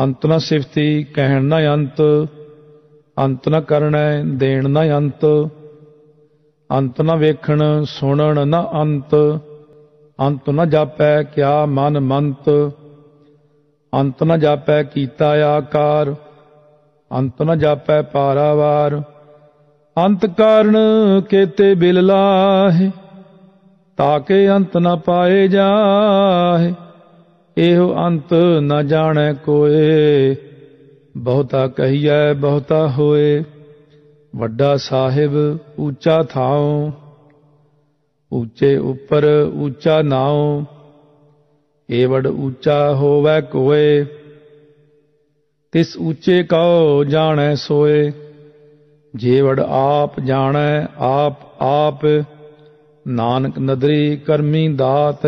ਅੰਤ ਨਾ ਸਿਫਤੀ ਕਹਿਣ ਨ ਅੰਤ ਅੰਤ ਨਾ ਕਰਣਾ ਦੇਣ ਨਾ ਅੰਤ ਅੰਤ ਨਾ ਵੇਖਣ ਸੁਣਨ ਨਾ ਅੰਤ ਅੰਤ ਨਾ ਜਾਪੈ ਕਿਆ ਮਨ ਮੰਤ ਅੰਤ ਨਾ ਜਾਪੈ ਕੀਤਾ ਆਕਾਰ ਅੰਤ ਨਾ ਜਾਪੈ ਪਾਰਾਵਾਰ ਅੰਤ ਕਾਰਨ ਕੇਤੇ ਬਿਲ ਲਾਹੇ ਤਾਕੇ ਅੰਤ ਨਾ ਪਾਏ ਜਾਹੇ ਇਹੋ ਅੰਤ ਨਾ ਜਾਣੈ ਕੋਏ ਬਹੁਤਾ ਕਹੀਐ ਬਹੁਤਾ ਹੋਏ ਵੱਡਾ ਸਾਹਿਬ ਉੱਚਾ ਥਾਉ ਉੱਚੇ ਉੱਪਰ ਉੱਚਾ ਨਾਉ ਏ ਵੱਡ ਉੱਚਾ ਹੋਵੇ ਕੋਏ ਤਿਸ ਉੱਚੇ ਕਉ ਜਾਣੈ ਸੋਏ ਜੇ ਵਡ ਆਪ ਜਾਣੈ ਆਪ ਆਪ ਨਾਨਕ ਨਦਰੀ ਕਰਮੀ ਦਾਤ